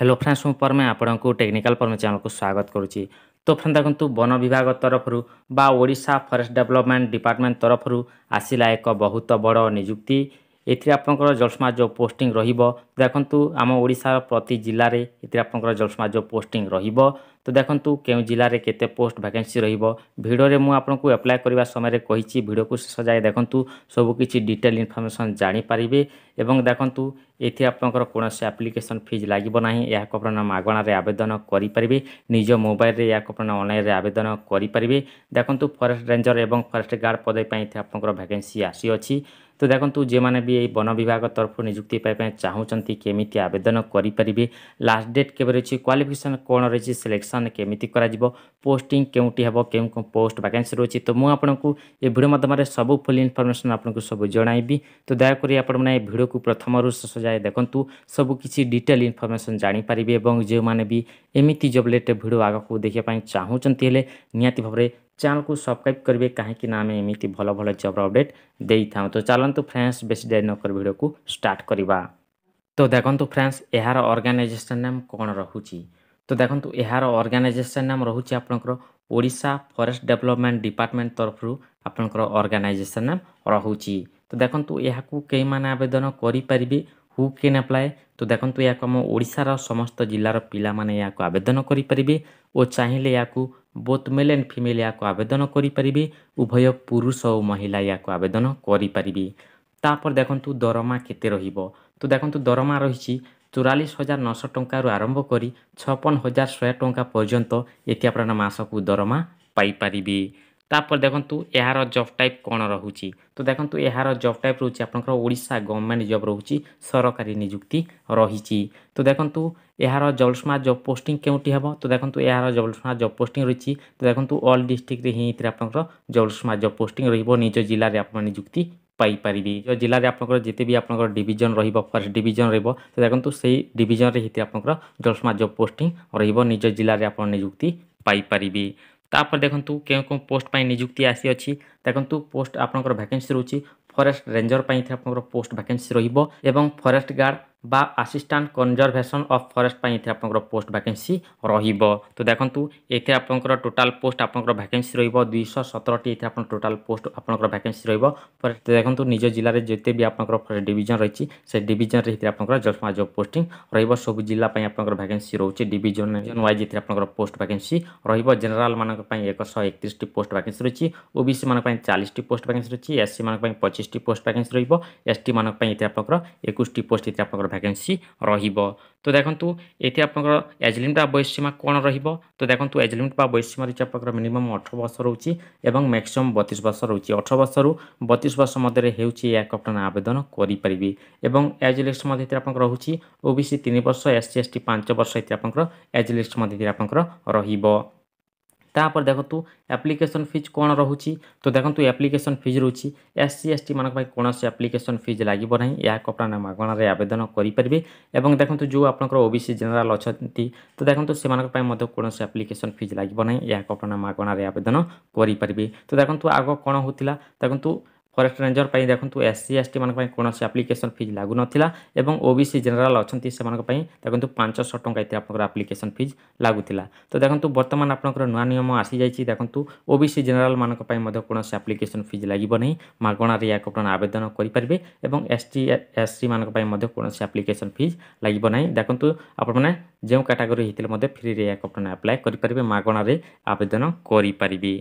hello friends মু পরমে আপনার technical পরমে চ্যানেলকে স্বাগত করছি তো ফ্রেন্ড দেখুন বন বিভাগ তরফর বা ওড়শা ফরেস্ট ডেভেলপমেন্ট ডিপার্টমেন্ট তরফর আসিলা এক বহুত বড় নিযুক্তি ଏଥିରେ ଆପଣଙ୍କର ଜଳସମାଜ ଯେଉଁ ପୋଷ୍ଟିଂ ରହିବ ଦେଖନ୍ତୁ ଆମ ଓଡ଼ିଶାର ପ୍ରତି ଜିଲ୍ଲାରେ ଏଥିରେ ଆପଣଙ୍କର ଜଳସମାଜ ଯେଉଁ ପୋଷ୍ଟିଂ ରହିବ ତ ଦେଖନ୍ତୁ କେଉଁ ଜିଲ୍ଲାରେ କେତେ ପୋଷ୍ଟ ଭ୍ୟାକେନ୍ସି ରହିବ ଭିଡ଼ିଓରେ ମୁଁ ଆପଣଙ୍କୁ ଆପ୍ଲାଏ କରିବା ସମୟରେ କହିଛି ଭିଡ଼ିଓକୁ ଶେଷ ଯାଏ ଦେଖନ୍ତୁ ସବୁକିଛି ଡିଟେଲ୍ ଇନଫର୍ମେସନ୍ ଜାଣିପାରିବେ ଏବଂ ଦେଖନ୍ତୁ ଏଥିରେ ଆପଣଙ୍କର କୌଣସି ଆପ୍ଲିକେସନ୍ ଫିଜ୍ ଲାଗିବ ନାହିଁ ଏହାକୁ ଆପଣ ମାଗଣାରେ ଆବେଦନ କରିପାରିବେ ନିଜ ମୋବାଇଲରେ ଏହାକୁ ଆପଣ ଅନଲାଇନ୍ରେ ଆବେଦନ କରିପାରିବେ ଦେଖନ୍ତୁ ଫରେଷ୍ଟ ରେଞ୍ଜର ଏବଂ ଫରେଷ୍ଟ ଗାର୍ଡ଼ ପଦବୀ ପାଇଁ ଏଥିରେ ଆପଣଙ୍କର ଭ୍ୟାକେନ୍ସି ଆସିଅଛି তো দেখন্তু যেমানে বি এই বন বিভাগ তরফ নিযুক্তি পাইপাই চাহুচন্তি কেমিতি আবেদন করিপারিবে লাস্ট ডেট কেবে রয়েছে কোয়ালিফিকেসন কোণ রয়েছে সিলেকশন কেমিতি করাযিব পোস্টিং কেউটি হব কেউ কেউ পোস্ট ভ্যাকেন্সি রয়েছে তো মু আপনাকে এই ভিডিও মাধ্যমে সবু ফুল ইনফরমেশন আপনাকে সবু জনাইবি তো দয়াকরি আপনার এই ভিডিওকে প্রথমরু শেষ যায় দেখন্তু সবু কিছু ডিটেল ইনফরমেশন জাঁপারে এবং যে এমিতি জব রিলেটেড ভিডিও আগুক দেখা চাহুচার হলে নিহতি ভাবে ଚ୍ୟାନେଲ୍କୁ ସବସ୍କ୍ରାଇବ୍ କରିବେ କାହିଁକିନା ଆମେ ଏମିତି ଭଲ ଭଲ ଜବ୍ର ଅପଡ଼େଟ୍ ଦେଇଥାଉ ତ ଚାଲନ୍ତୁ ଫ୍ରେଣ୍ଡସ୍ ବେଶୀ ଡେରି ନକରି ଭିଡ଼ିଓକୁ ଷ୍ଟାର୍ଟ କରିବା ତ ଦେଖନ୍ତୁ ଫ୍ରେଣ୍ଡସ୍ ଏହାର ଅର୍ଗାନାଇଜେସନ୍ ନାମ କ'ଣ ରହୁଛି ତ ଦେଖନ୍ତୁ ଏହାର ଅର୍ଗାନାଇଜେସନ୍ ନାମ ରହୁଛି ଆପଣଙ୍କର ଓଡ଼ିଶା ଫରେଷ୍ଟ ଡେଭଲପମେଣ୍ଟ ଡିପାର୍ଟମେଣ୍ଟ ତରଫରୁ ଆପଣଙ୍କର ଅର୍ଗାନାଇଜେସନ୍ ନାମ ରହୁଛି ତ ଦେଖନ୍ତୁ ଏହାକୁ କେଉଁମାନେ ଆବେଦନ କରିପାରିବେ হু ক্যান আপ্লাই তো দেখুন ইয়াকু আম ওড়শার সমস্ত জেলার পিলামানে ইয়াকু আবেদন করে পারিবে ও চাইলে ইয়াকু ବୋଥ୍ ମେଲ୍ ଆଣ୍ଡ୍ ଫିମେଲ୍ ଏହାକୁ ଆବେଦନ କରିପାରିବେ ଉଭୟ ପୁରୁଷ ଓ ମହିଳା ଏହାକୁ ଆବେଦନ କରିପାରିବେ ତାପରେ ଦେଖନ୍ତୁ ଦରମା କେତେ ରହିବ ତ ଦେଖନ୍ତୁ ଦରମା ରହିଛି ଚଉରାଳିଶ ହଜାର ନଅଶହ ଟଙ୍କାରୁ ଆରମ୍ଭ କରି ଛପନ ହଜାର ଶହେ ଟଙ୍କା ପର୍ଯ୍ୟନ୍ତ ଏଠି ଆପଣ ମାସକୁ ଦରମା ପାଇପାରିବେ ତାପରେ ଦେଖନ୍ତୁ ଏହାର ଜବ୍ ଟାଇପ୍ କ'ଣ ରହୁଛି ତ ଦେଖନ୍ତୁ ଏହାର ଜବ୍ ଟାଇପ୍ ରହୁଛି ଆପଣଙ୍କର ଓଡ଼ିଶା ଗଭର୍ଣ୍ଣମେଣ୍ଟ ଜବ୍ ରହୁଛି ସରକାରୀ ନିଯୁକ୍ତି ରହିଛି ତ ଦେଖନ୍ତୁ ଏହାର ଜବଲସ୍ମା ଜବ୍ ପୋଷ୍ଟିଂ କେଉଁଠି ହେବ ତ ଦେଖନ୍ତୁ ଏହାର ଜବଲସ୍ମା ଜବ୍ ପୋଷ୍ଟିଂ ରହିଛି ତ ଦେଖନ୍ତୁ ଅଲ୍ ଡିଷ୍ଟ୍ରିକ୍ଟରେ ହିଁ ଏଥିରେ ଆପଣଙ୍କର ଜବଲସ୍ମା ଜବ୍ ପୋଷ୍ଟିଂ ରହିବ ନିଜ ଜିଲ୍ଲାରେ ଆପଣ ନିଯୁକ୍ତି ପାଇପାରିବି ନିଜ ଜିଲ୍ଲାରେ ଆପଣଙ୍କର ଯେତେ ବି ଆପଣଙ୍କର ଡିଭିଜନ୍ ରହିବ ଫାର୍ଷ୍ଟ ଡିଭିଜନ୍ ରହିବ ତ ଦେଖନ୍ତୁ ସେଇ ଡିଭିଜନ୍ରେ ହିଁ ଆପଣଙ୍କର ଜବଲସ୍ମା ଜବ୍ ପୋଷ୍ଟିଂ ରହିବ ନିଜ ଜିଲ୍ଲାରେ ଆପଣ ନିଯୁକ୍ତି ପାଇପାରିବି ତାପରେ ଦେଖନ୍ତୁ କେଉଁ କେଉଁ ପୋଷ୍ଟ ପାଇଁ ନିଯୁକ୍ତି ଆସିଅଛି ଦେଖନ୍ତୁ ପୋଷ୍ଟ ଆପଣଙ୍କର ଭ୍ୟାକେନ୍ସି ରହୁଛି ଫରେଷ୍ଟ ରେଞ୍ଜର ପାଇଁ ଏଥିରେ ଆପଣଙ୍କର ପୋଷ୍ଟ ଭ୍ୟାକେନ୍ସି ରହିବ ଏବଂ ଫରେଷ୍ଟ ଗାର୍ଡ଼ বা ଆସିଷ୍ଟାଣ୍ଟ କନଜର୍ଭେସନ୍ ଅଫ୍ ଫରେଷ୍ଟ ପାଇଁ ଏଥିରେ ଆପଣଙ୍କର ପୋଷ୍ଟ ଭ୍ୟାକେନ୍ସି ରହିବ ତ ଦେଖନ୍ତୁ ଏଥିରେ ଆପଣଙ୍କର ଟୋଟାଲ୍ ପୋଷ୍ଟ ଆପଣଙ୍କର ଭ୍ୟାକେନ୍ସି ରହିବ ଦୁଇଶହ ସତରଟି ଏଥିରେ ଆପଣ ଟୋଟାଲ୍ ପୋଷ୍ଟ ଆପଣଙ୍କର ଭ୍ୟାକେନ୍ସି ରହିବ ଦେଖନ୍ତୁ ନିଜ ଜିଲ୍ଲାରେ ଯେତେ ବି ଆପଣଙ୍କର ଫରେଷ୍ଟ ଡିଭିଜନ୍ ରହିଛି ସେ ଡିଭିଜନ୍ରେ ଏଥିରେ ଆପଣଙ୍କର ଜମା ଜବ୍ ପୋଷ୍ଟିଂ ରହିବ ସବୁ ଜିଲ୍ଲା ପାଇଁ ଆପଣଙ୍କର ଭ୍ୟାକେନ୍ସି ରହୁଛି ଡିଭିଜନ୍ ୱାଇଜ୍ ଏଥିରେ ଆପଣଙ୍କର ପୋଷ୍ଟ ଭ୍ୟାକେନ୍ସି ରହିବ ଜେନେରାଲ୍ମାନଙ୍କ ପାଇଁ ଏକଶହ ଏକତିରିଶଟି ପୋଷ୍ଟ ଭ୍ୟାକେନ୍ସି ରହିଛି ଓବିସିମାନଙ୍କ ପାଇଁ ଚାଳିଶଟି ପୋଷ୍ଟ ଭ୍ୟାକେନ୍ସି ରହିଛି ଏସ୍ସିମାନଙ୍କ ପାଇଁ ପଚିଶଟି ପୋଷ୍ଟ ଭ୍ୟାକେନ୍ସି ରହିବ ଏସ୍ଟିମାନଙ୍କ ପାଇଁ ଏଥିରେ ଆପଣଙ୍କର ଏକୋଇଶଟି ପୋଷ୍ଟ ଏଥିରେ ଆପଣଙ୍କର ভ্ୟାକେନ୍ସି ରହିବ ତ ଦେଖନ୍ତୁ ଏଠି ଆପଣଙ୍କର ଏଜ୍ ଲିମିଟ୍ ବା ବୟସ ସୀମା କ'ଣ ରହିବ ତ ଦେଖନ୍ତୁ ଏଜ୍ ଲିମିଟ୍ ବା ବୟସ ସୀମା ରହିଛି ଆପଣଙ୍କର ମିନିମମ୍ ଅଠର ବର୍ଷ ରହୁଛି ଏବଂ ମ୍ୟାକ୍ସିମମ୍ ବତିଶ ବର୍ଷ ରହୁଛି ଅଠର ବର୍ଷରୁ ବତିଶ ବର୍ଷ ମଧ୍ୟରେ ହେଉଛି ଏହାକୁ ଆପଣ ଆବେଦନ କରିପାରିବେ ଏବଂ ଏଜ୍ ଲିଷ୍ଟ ମଧ୍ୟ ଏଥିରେ ଆପଣଙ୍କର ରହୁଛି ଓ ବି ସି ତିନି ବର୍ଷ ଏସ୍ ସି ଏସ୍ ଟି ପାଞ୍ଚ ବର୍ଷ ଏଥିରେ ଆପଣଙ୍କର ଏଜ୍ ଲିଷ୍ଟ ମଧ୍ୟ ଏଥିରେ ଆପଣଙ୍କର ରହିବ ତାପରେ ଦେଖନ୍ତୁ ଆପ୍ଲିକେସନ୍ ଫିଜ୍ କ'ଣ ରହୁଛି ତ ଦେଖନ୍ତୁ ଆପ୍ଲିକେସନ୍ ଫିଜ୍ ରହୁଛି ଏସ୍ ସି ଏସ୍ ଟିମାନଙ୍କ ପାଇଁ କୌଣସି ଆପ୍ଲିକେସନ୍ ଫିଜ୍ ଲାଗିବ ନାହିଁ ଏହାକୁ ଆପଣ ମାଗଣାରେ ଆବେଦନ କରିପାରିବେ ଏବଂ ଦେଖନ୍ତୁ ଯେଉଁ ଆପଣଙ୍କର ଓ ବି ସି ଜେନେରାଲ୍ ଅଛନ୍ତି ତ ଦେଖନ୍ତୁ ସେମାନଙ୍କ ପାଇଁ ମଧ୍ୟ କୌଣସି ଆପ୍ଲିକେସନ୍ ଫିଜ୍ ଲାଗିବ ନାହିଁ ଏହାକୁ ଆପଣ ମାଗଣାରେ ଆବେଦନ କରିପାରିବେ ତ ଦେଖନ୍ତୁ ଆଗ କ'ଣ ହେଉଥିଲା ଦେଖନ୍ତୁ ଫରେଷ୍ଟ ରେଞ୍ଜର ପାଇଁ ଦେଖନ୍ତୁ ଏସ୍ସି ଏସ୍ଟି ମାନଙ୍କ ପାଇଁ କୌଣସି ଆପ୍ଲିକେସନ୍ ଫିଜ୍ ଲାଗୁନଥିଲା ଏବଂ ଓବିସି ଜେନେରାଲ୍ ଅଛନ୍ତି ସେମାନଙ୍କ ପାଇଁ ଦେଖନ୍ତୁ ପାଞ୍ଚଶହ ଟଙ୍କା ଏଥିରେ ଆପଣଙ୍କର ଆପ୍ଲିକେସନ୍ ଫିଜ୍ ଲାଗୁଥିଲା ତ ଦେଖନ୍ତୁ ବର୍ତ୍ତମାନ ଆପଣଙ୍କର ନୂଆ ନିୟମ ଆସିଯାଇଛି ଦେଖନ୍ତୁ ଓବିସି ଜେନେରାଲ୍ମାନଙ୍କ ପାଇଁ ମଧ୍ୟ କୌଣସି ଆପ୍ଲିକେସନ୍ ଫିଜ୍ ଲାଗିବ ନାହିଁ ମାଗଣାରେ ଏହାକୁ ଆପଣ ଆବେଦନ କରିପାରିବେ ଏବଂ ଏସ୍ଟି ଏସ୍ସିମାନଙ୍କ ପାଇଁ ମଧ୍ୟ କୌଣସି ଆପ୍ଲିକେସନ୍ ଫିଜ୍ ଲାଗିବ ନାହିଁ ଦେଖନ୍ତୁ ଆପଣମାନେ ଯେଉଁ କାଟାଗୋରୀ ହେଇଥିଲେ ମଧ୍ୟ ଫ୍ରିରେ ଏହାକୁ ଆପଣ ଆପ୍ଲାଏ କରିପାରିବେ ମାଗଣାରେ ଆବେଦନ କରିପାରିବେ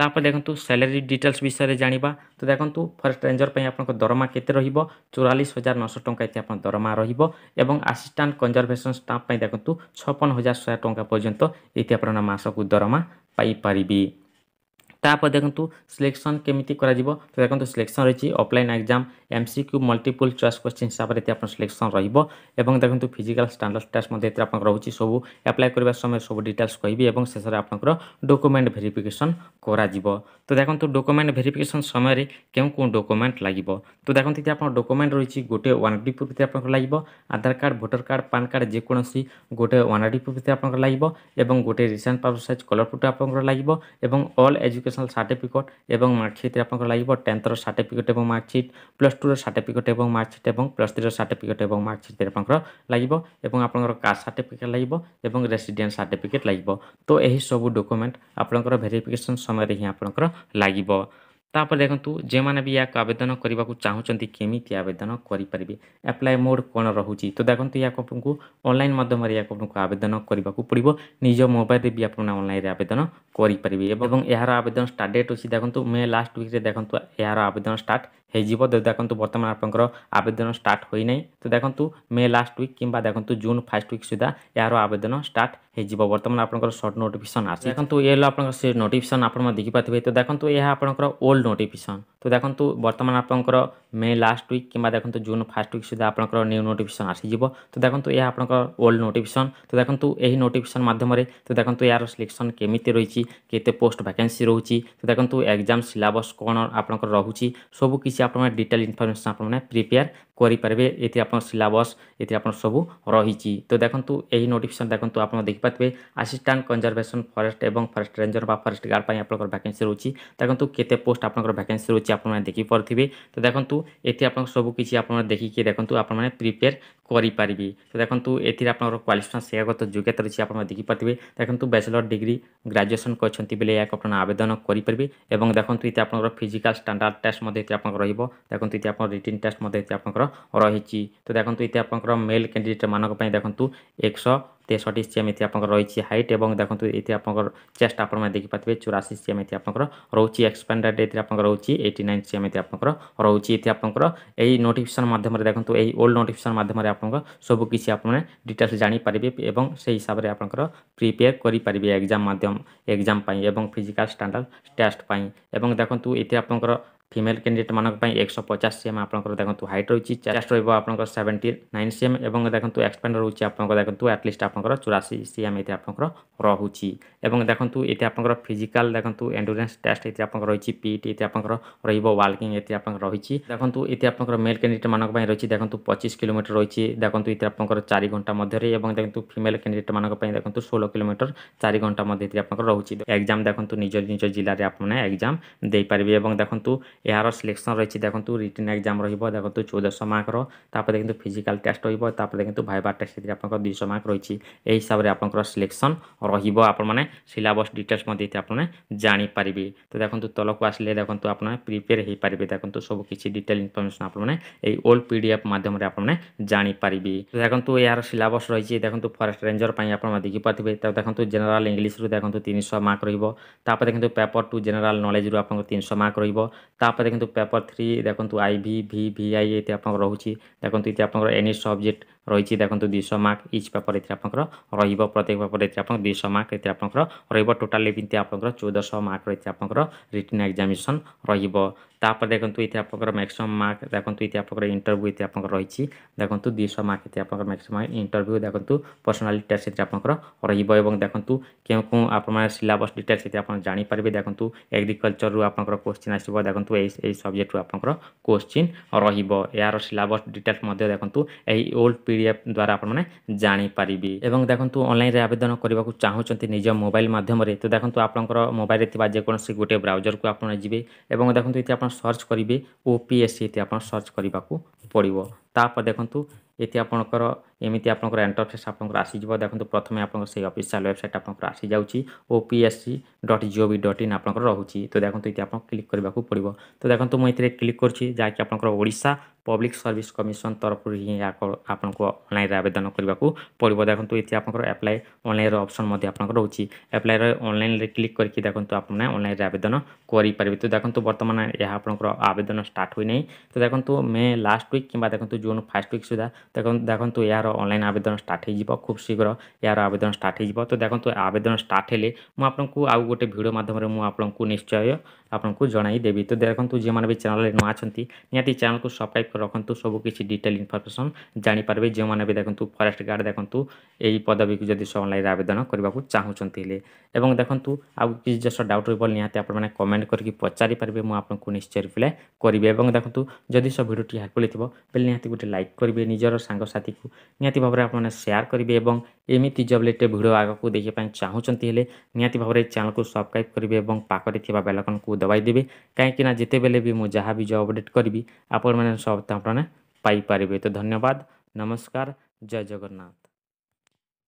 তাপরে দেখন্তু স্যালারি ডিটেলস বিষয়ে জাঁয়া তো দেখন্তু ফরেস্ট রেঞ্জর পাই আপনার দরমা কেতে রহব চৌরাশ হাজার নশো টঙ্কা এটি আপনার দরমা রহব এবং আসিষ্টাট কনজরভেসন স্টাফ পাই দেখন্তু ছপন হাজার শহে টঙ্কা পর্যন্ত এটি আপনার মাসক দরমা পাইপারি তাপরে দেখুন সিলেকশন কেমি করা তো দেখুন সিলেকশন রয়েছে offline exam MCQ multiple choice question ହିସାବରେ ଏଥିରେ ଆପଣ ସିଲେକ୍ସନ୍ ରହିବ ଏବଂ ଦେଖନ୍ତୁ ଫିଜିକାଲ୍ ଷ୍ଟାଣ୍ଡାର୍ଡ଼ ଟେଷ୍ଟ ମଧ୍ୟ ଏଥିରେ ଆପଣଙ୍କର ରହୁଛି ସବୁ ଆପ୍ଲାଏ କରିବା ସମୟରେ ସବୁ ଡିଟେଲ୍ସ କହିବି ଏବଂ ଶେଷରେ ଆପଣଙ୍କର ଡକୁମେଣ୍ଟ ଭେରିଫିକେସନ୍ କରାଯିବ ତ ଦେଖନ୍ତୁ ଡକୁମେଣ୍ଟ ଭେରିଫିକେସନ୍ ସମୟରେ କେଉଁ କେଉଁ ଡକୁମେଣ୍ଟ ଲାଗିବ ତ ଦେଖନ୍ତୁ ଏଠି ଆପଣ ଡକୁମେଣ୍ଟ ରହିଛି ଗୋଟେ ওয়ান ডি প্রুফ আপনার লাগবে Aadhaar card voter card PAN card যেকোনসি গোটে ওয়ান ডি প্রুফ আপনার লাগবে এবং গোটে recent passport size colour photo আপনার লাগবে এবং অল এজুকেশনাল সার্টিফিকেট এবং মার্কশিট আপনার লাগবে টেন্থর সার্টিফিকেট এবং মার্কশিট প্লস টু ପ୍ଲସ୍ ଟୁର ସାର୍ଟିଫିକେଟ୍ ଏବଂ ମାର୍କସିଟ୍ ଏବଂ ପ୍ଲସ୍ ଥ୍ରୀର ସାର୍ଟିଫିକେଟ୍ ଏବଂ ମାର୍କସିଟ୍ ଆପଣଙ୍କର ଲାଗିବ ଏବଂ ଆପଣଙ୍କର କାଷ୍ଟ ସାର୍ଟିଫିକେଟ୍ ଲାଗିବ ଏବଂ ରେସିଡେଣ୍ଟ ସାର୍ଟିଫିକେଟ୍ ଲାଗିବ ତ ଏହି ସବୁ ଡକୁମେଣ୍ଟ ଆପଣଙ୍କର ଭେରିଫିକେସନ୍ ସମୟରେ ହିଁ ଆପଣଙ୍କର ଲାଗିବ ତାପରେ ଦେଖନ୍ତୁ ଯେଉଁମାନେ ବି ଏହାକୁ ଆବେଦନ କରିବାକୁ ଚାହୁଁଛନ୍ତି କେମିତି ଆବେଦନ କରିପାରିବେ ଆପ୍ଲାଏ ମୋଡ଼ କ'ଣ ରହୁଛି ତ ଦେଖନ୍ତୁ ଏହାକୁ ଆପଣଙ୍କୁ ଅନଲାଇନ୍ ମାଧ୍ୟମରେ ଏହାକୁ ଆପଣଙ୍କୁ ଆବେଦନ କରିବାକୁ ପଡ଼ିବ ନିଜ ମୋବାଇଲରେ ବି ଆପଣ ଅନଲାଇନ୍ରେ ଆବେଦନ କରିପାରିବେ ଏବଂ ଏହାର ଆବେଦନ ଷ୍ଟାର୍ଟ ଡେଟ୍ ଅଛି ଦେଖନ୍ତୁ ମେ ଲାଷ୍ଟ ୱିକ୍ରେ ଦେଖନ୍ତୁ ଏହାର ଆବେଦନ ଷ୍ଟାର୍ଟ ହୋଇଯିବ ଦେଖନ୍ତୁ ବର୍ତ୍ତମାନ ଆପଣଙ୍କର ଆବେଦନ ଷ୍ଟାର୍ଟ ହୋଇନାହିଁ ତ ଦେଖନ୍ତୁ ମେ ଲାଷ୍ଟ ୱିକ୍ କିମ୍ବା ଦେଖନ୍ତୁ ଜୁନ୍ ଫାର୍ଷ୍ଟ ୱିକ୍ ସୁଦ୍ଧା ଏହାର ଆବେଦନ ଷ୍ଟାର୍ଟ ହୋଇଯିବ ବର୍ତ୍ତମାନ ଆପଣଙ୍କର ସର୍ଟ ନୋଟିଫିକେସନ୍ ଆସି ଦେଖନ୍ତୁ ଏଲ ଆପଣଙ୍କର ସେ ନୋଟିଫିକେସନ୍ ଆପଣ ଦେଖିପାରୁଥିବେ ତ ଦେଖନ୍ତୁ ଏହା ଆପଣଙ୍କର ଓଲ୍ଡ notification তো দেখন্তু বর্তমান আপনার মে লাস্ট উইক কিংবা দেখন্তু জুন ফার্স্ট উইক সুদ্ধা আপনার নিউ নোটিফিকেসন আসিযোগ তো দেখন্তু এ আপনার ওল্ড নোটিফিকেসন তো দেখন্তু এই নোটিফিকেসন মাধ্যমে তো দেখন্তু এর সিলেকশন কেমিতি রয়েছে কেতে পোস্ট ভ্যাকেন্সি রয়েছে তো দেখন্তু এক্সাম সিলাবস কোণ আপনার রয়েছে সবু কিছু আপনার ডিটেল ইনফরমেসন আপনার প্রিপেয়ার କରିପାରିବେ ଏଥିରେ ଆପଣ ସିଲାବସ୍ ଏଥିରେ ଆପଣ ସବୁ ରହିଛି ତ ଦେଖନ୍ତୁ ଏହି ନୋଟିଫିକେସନ୍ ଦେଖନ୍ତୁ ଆପଣ ଦେଖିପାରିବେ ଆସିଷ୍ଟାଣ୍ଟ କଞ୍ଜରଭେସନ୍ ଫରେଷ୍ଟ ଏବଂ ଫରେଷ୍ଟ ରେଞ୍ଜର ବା ଫରେଷ୍ଟ ଗାର୍ଡ଼ ପାଇଁ ଆପଣଙ୍କର ଭ୍ୟାକେନ୍ସି ରହୁଛି ଦେଖନ୍ତୁ କେତେ ପୋଷ୍ଟ ଆପଣଙ୍କର ଭ୍ୟାକେନ୍ସି ରହୁଛି ଆପଣମାନେ ଦେଖିପାରୁଥିବେ ତ ଦେଖନ୍ତୁ ଏଠି ଆପଣଙ୍କ ସବୁ କିଛି ଆପଣମାନେ ଦେଖିକି ଦେଖନ୍ତୁ ଆପଣମାନେ ପ୍ରିପେୟାର କରିପାରିବେ ତ ଦେଖନ୍ତୁ ଏଥିରେ ଆପଣଙ୍କର କ୍ୱାଲିଫିକେସନ୍ ଶିକ୍ଷାଗତ ଯୋଗ୍ୟତା ରହିଛି ଆପଣମାନେ ଦେଖିପାରୁଥିବେ ଦେଖନ୍ତୁ ବ୍ୟାଚଲର ଡିଗ୍ରୀ ଗ୍ରାଜୁଏସନ୍ କରିଛନ୍ତି ବେଲେ ଏହାକୁ ଆପଣ ଆବେଦନ କରିପାରିବେ ଏବଂ ଦେଖନ୍ତୁ ଏଠି ଆପଣଙ୍କର ଫିଜିକାଲ୍ ଷ୍ଟାଣ୍ଡାର୍ଡ଼ ଟେଷ୍ଟ ମଧ୍ୟ ଏଠି ଆପଣଙ୍କର ରହିବ ଦେଖନ୍ତୁ ଏଠି ଆପଣଙ୍କର ରିଟିନ୍ ଟେଷ୍ଟ ମଧ୍ୟ ଏଠି ଆପଣଙ୍କର ରହିଛି ତ ଦେଖନ୍ତୁ ଏଠି ଆପଣଙ୍କର ମେଲ୍ କ୍ୟାଣ୍ଡିଡେଟ୍ମାନଙ୍କ ପାଇଁ ଦେଖନ୍ତୁ ଏକଶହ তেষট্টি সিএম এটি আপনার রয়েছে হাইট এবং দেখুন এটি আপনার চেস্ট আপনার দেখিপারে চৌরাশি সিএম এটি আপনার রয়েছে এক্সপেন্ডেড এটি আপনার রয়েছে এইটি নাইন সিএম এটি আপনার রয়েছে এটি আপনার এই নোটিফিকেসন মাধ্যমে দেখুন এই ওল্ড নোটিফিকেসন মাধ্যমে আপনার সবু কিছু আপনার ডিটেলস জাঁপারে এবং সেই হিসাবে আপনার প্রিপেয়ার করে পারে এক্সাম মাধ্যম এক্সাম এবং ফিজিকাল স্ট্যান্ডার্ড টেস্ট এবং দেখুন এটি আপনার ফিমেল ক্যাଣ୍ଡିଡେଟ୍ମାନଙ୍କ ପାଇଁ একশো পଚାଶ ସି ଏମ୍ ଆପଣଙ୍କର ଦେଖନ୍ତୁ ହାଇଟ୍ ରହିଛି ଚେଷ୍ଟ ରହିବ ଆପଣଙ୍କର ସେଭେଣ୍ଟି ନାଇନ୍ ସି ଏମ୍ ଏବଂ ଦେଖନ୍ତୁ ଏକ୍ସପେଣ୍ଡ ରହୁଛି ଆପଣଙ୍କର ଦେଖନ୍ତୁ ଆଟଲିଷ୍ଟ ଆପଣଙ୍କର ଚଉରାଶୀ ସି ଏମ୍ ଏଥିରେ ଆପଣଙ୍କର ରହୁଛି ଏବଂ ଦେଖନ୍ତୁ ଏଥିରେ ଆପଣଙ୍କର ଫିଜିକାଲ ଦେଖନ୍ତୁ ଏଣ୍ଡୁରାନ୍ସ ଟେଷ୍ଟ ଏଥିରେ ଆପଣଙ୍କର ରହିଛି ପିଇଟି ଏଥିରେ ଆପଣଙ୍କର ରହିବ ୱାର୍କିଂ ଏଥିରେ ଆପଣଙ୍କର ରହିଛି ଦେଖନ୍ତୁ ଏଥିରେ ଆପଣଙ୍କର ମେଲ୍ କ୍ୟାଣ୍ଡିଡେଟ୍ମାନଙ୍କ ପାଇଁ ରହିଛି ଦେଖନ୍ତୁ ପଚିଶ କିଲୋମିଟର ରହିଛି ଦେଖନ୍ତୁ ଏଥିରେ ଆପଣଙ୍କର ଚାରି ଘଣ୍ଟା ମଧ୍ୟରେ ଏବଂ ଦେଖନ୍ତୁ ଫିମେଲ୍ କ୍ୟାଣ୍ଡିଡେଟ୍ମାନଙ୍କ ପାଇଁ ଦେଖନ୍ତୁ ଷୋହଳ କିଲୋମିଟର ଚାରି ଘଣ୍ଟା ମଧ୍ୟ ଏଥିରେ ଆପଣଙ୍କର ରହୁଛି ଏକ୍ଜାମ୍ ଦେଖନ୍ତୁ ନିଜ ନିଜ ଜିଲ୍ଲାରେ ଆପଣମାନେ ଏକ୍ଜାମ୍ ଦେଇପାରିବେ ଏବଂ ଦେଖନ୍ତୁ ଏହାର ସିଲେକ୍ସନ୍ ରହିଛି ଦେଖନ୍ତୁ ରିଟର୍ନ ଏକ୍ଜାମ୍ ରହିବ ଦେଖନ୍ତୁ ଚଉଦଶହ ମାର୍କର ତାପରେ ଦେଖନ୍ତୁ ଫିଜିକାଲ୍ ଟେଷ୍ଟ ରହିବ ତାପରେ ଦେଖନ୍ତୁ ଭାଇବା ଟେଷ୍ଟ ଏଥିରେ ଆପଣଙ୍କର ଦୁଇଶହ ମାର୍କ ରହିଛି ଏହି ହିସାବରେ ଆପଣଙ୍କର ସିଲେକ୍ସନ୍ ରହିବ ଆପଣମାନେ ସିଲାବସ୍ ଡିଟେଲ୍ସ ମଧ୍ୟ ଏଥିରେ ଆପଣମାନେ ଜାଣିପାରିବେ ତ ଦେଖନ୍ତୁ ତଳକୁ ଆସିଲେ ଦେଖନ୍ତୁ ଆପଣମାନେ ପ୍ରିପେୟାର ହୋଇପାରିବେ ଦେଖନ୍ତୁ ସବୁ କିଛି ଡିଟେଲ୍ ଇନଫର୍ମେସନ୍ ଆପଣମାନେ ଏଇ ଓଲ୍ଡ ପି ଡି ଏଫ୍ ମାଧ୍ୟମରେ ଆପଣମାନେ ଜାଣିପାରିବେ ଦେଖନ୍ତୁ ଏହାର ସିଲାବସ୍ ରହିଛି ଦେଖନ୍ତୁ ଫରେଷ୍ଟ ରେଞ୍ଜର ପାଇଁ ଆପଣ ଦେଖିପାରୁଥିବେ ତ ଦେଖନ୍ତୁ ଜେନେରାଲ୍ ଇଂଲିଶରୁ ଦେଖନ୍ତୁ ତିନିଶହ ମାର୍କ ରହିବ ତାପରେ ଦେଖନ୍ତୁ ପେପର୍ ଟୁ ଜେନେରାଲ୍ ନଲେଜରୁ ଆପଣଙ୍କର ତିନିଶହ ମାର୍କ ରହିବ ତା তাপরে কিন্তু পেপর থ্রি দেখন্তু আই ভি ভি ভিআই এতে আপনার রয়েছে দেখন্তু এতে আপনার এনি সবজেক্ট রয়েছে দেখন্তু দুইশো মার্ক ইচ পেপর এতে আপনার রহব প্রত্যেক পেপর এতে আপনার দুইশো মার্ক এতে আপনার রহব টোটাল এতে আপনার চৌদশ মার্ক এতে আপনার রিটিন এক্সামিনেসন রহব ତାପରେ ଦେଖନ୍ତୁ ଏଇଠି ଆପଣଙ୍କର ମ୍ୟାକ୍ସିମମ୍ ମାର୍କ ଦେଖନ୍ତୁ ଏଇଠି ଆପଣଙ୍କର ଇଣ୍ଟରଭ୍ୟୁ ଏଇଠି ଆପଣଙ୍କର ରହିଛି ଦେଖନ୍ତୁ ଦୁଇଶହ ମାର୍କ ଏଠି ଆପଣଙ୍କର ମ୍ୟାକ୍ସିମମ୍ ଇଣ୍ଟରଭ୍ୟୁ ଦେଖନ୍ତୁ ପର୍ସନାଲିଟି ଟେଷ୍ଟ ଏଥିରେ ଆପଣଙ୍କର ରହିବ ଏବଂ ଦେଖନ୍ତୁ କେଉଁ କେଉଁ ଆପଣମାନେ ସିଲାବସ୍ ଡିଟେଲ୍ସ ଏଠି ଆପଣ ଜାଣିପାରିବେ ଦେଖନ୍ତୁ ଏଗ୍ରିକଲଚରରୁ ଆପଣଙ୍କର କୋଶ୍ଚିନ୍ ଆସିବ ଦେଖନ୍ତୁ ଏଇ ଏଇ ସବଜେକ୍ଟରୁ ଆପଣଙ୍କର କୋଶ୍ଚିନ୍ ରହିବ ଏହାର ସିଲାବସ୍ ଡିଟେଲ୍ସ ମଧ୍ୟ ଦେଖନ୍ତୁ ଏହି ଓଲ୍ଡ ପି ଡି ଏଫ୍ ଦ୍ୱାରା ଆପଣମାନେ ଜାଣିପାରିବେ ଏବଂ ଦେଖନ୍ତୁ ଅନଲାଇନ୍ରେ ଆବେଦନ କରିବାକୁ ଚାହୁଁଛନ୍ତି ନିଜ ମୋବାଇଲ୍ ମାଧ୍ୟମରେ ତ ଦେଖନ୍ତୁ ଆପଣଙ୍କର ମୋବାଇଲ୍ରେ ଥିବା ଯେକୌଣସି ଗୋଟିଏ ବ୍ରାଉଜର୍କୁ ଆପଣ ଯିବେ ଏବଂ ଦେଖନ୍ତୁ ଏଠି ଆପଣ सर्च करेंगे ओपीएससी आप सर्च करने को पड़ो तापर देखु এতে আপনার এমিতি আপনার এন্টরফেস আপনার আসিযোগ দেখুন প্রথমে আপনার সেই অফিসিয়াল ওয়েবসাইট আপনার আসিযাচ্ছি O PSC dot GOV dot in আপনার রয়েছে তো দেখুন এতে আপনার ক্লিক করা পড়ব তো দেখুন মু এতে ক্লিক করছি যা কি আপনার ওড়শা পব্লিক সর্ভিস কমিশন তরফর হি আপনার অনলাইন আবেদন করা পড়ব দেখুন এতে আপনার আপ্লাই অনলাইন অপসন আপনার রয়েছে আপ্লাই অনলাইন ক্লিক করি দেখুন আপনার অনলাইন আবেদন করে পারবে তো দেখুন বর্তমানে আপনার আবেদন স্টার্ট হয়ে নাই তো দেখুন মে লাস্ট উইক কিংবা দেখুন জুন ফার্স্ট উইক সুদ্ধা দেখুন দেখন্তু ଏହାର ଅନଲାଇନ୍ ଆବେଦନ ଷ୍ଟାର୍ଟ ହୋଇଯିବ ଖୁବ୍ ଶୀଘ୍ର ଏହାର ଆବେଦନ ଷ୍ଟାର୍ଟ ହୋଇଯିବ ତ ଦେଖନ୍ତୁ ଆବେଦନ ଷ୍ଟାର୍ଟ ହେଲେ ମୁଁ ଆପଣଙ୍କୁ ଆଉ ଗୋଟେ ଭିଡ଼ିଓ ମାଧ୍ୟମରେ ମୁଁ ଆପଣଙ୍କୁ ନିଶ୍ଚୟ আপনক জনায় দেবি তো দেখন্ত যে মানবে চ্যানেল নো আছন্তি নিয়াতি চ্যানেল কো সাবস্ক্রাইব করকন্তু সব কিছু ডিটেইল ইনফরমেশন জানি পারবে যে মানবে দেখন্ত ফরেস্ট গার্ড দেখন্ত এই পদবি কি যদি অনলাইন আবেদন করিবা কো চাহুচন্তিলে এবং দেখন্ত আবু কি জস ডাউট রবল নিয়াতে আপন মানে কমেন্ট করকি পচারি পারবে ম আপনক নিশ্চয় করে করেবে এবং দেখন্ত যদি সব ভিডিও টি আকুলিতব পেলি নিয়াতি গুটি লাইক করবি নিজর সঙ্গ সাথিকু নিয়াতি ভাবে আপন মানে শেয়ার করবি এবং এমিতি জবলেট ভিডিও আগাকু দেখে পন চাহুচন্তিলে নিয়াতি ভাবে চ্যানেল কো সাবস্ক্রাইব করবি এবং পাকরি থিবা বেল আইকন কো ଦବାଇଦେବେ କାହିଁକିନା ଯେତେବେଳେ ବି ମୁଁ ଯାହା ବି ଜବ୍ ଅପଡ଼େଟ୍ କରିବି ଆପଣମାନେ ସବୁ ଆପଣମାନେ ପାଇପାରିବେ ତ ଧନ୍ୟବାଦ ନମସ୍କାର ଜୟ ଜଗନ୍ନାଥ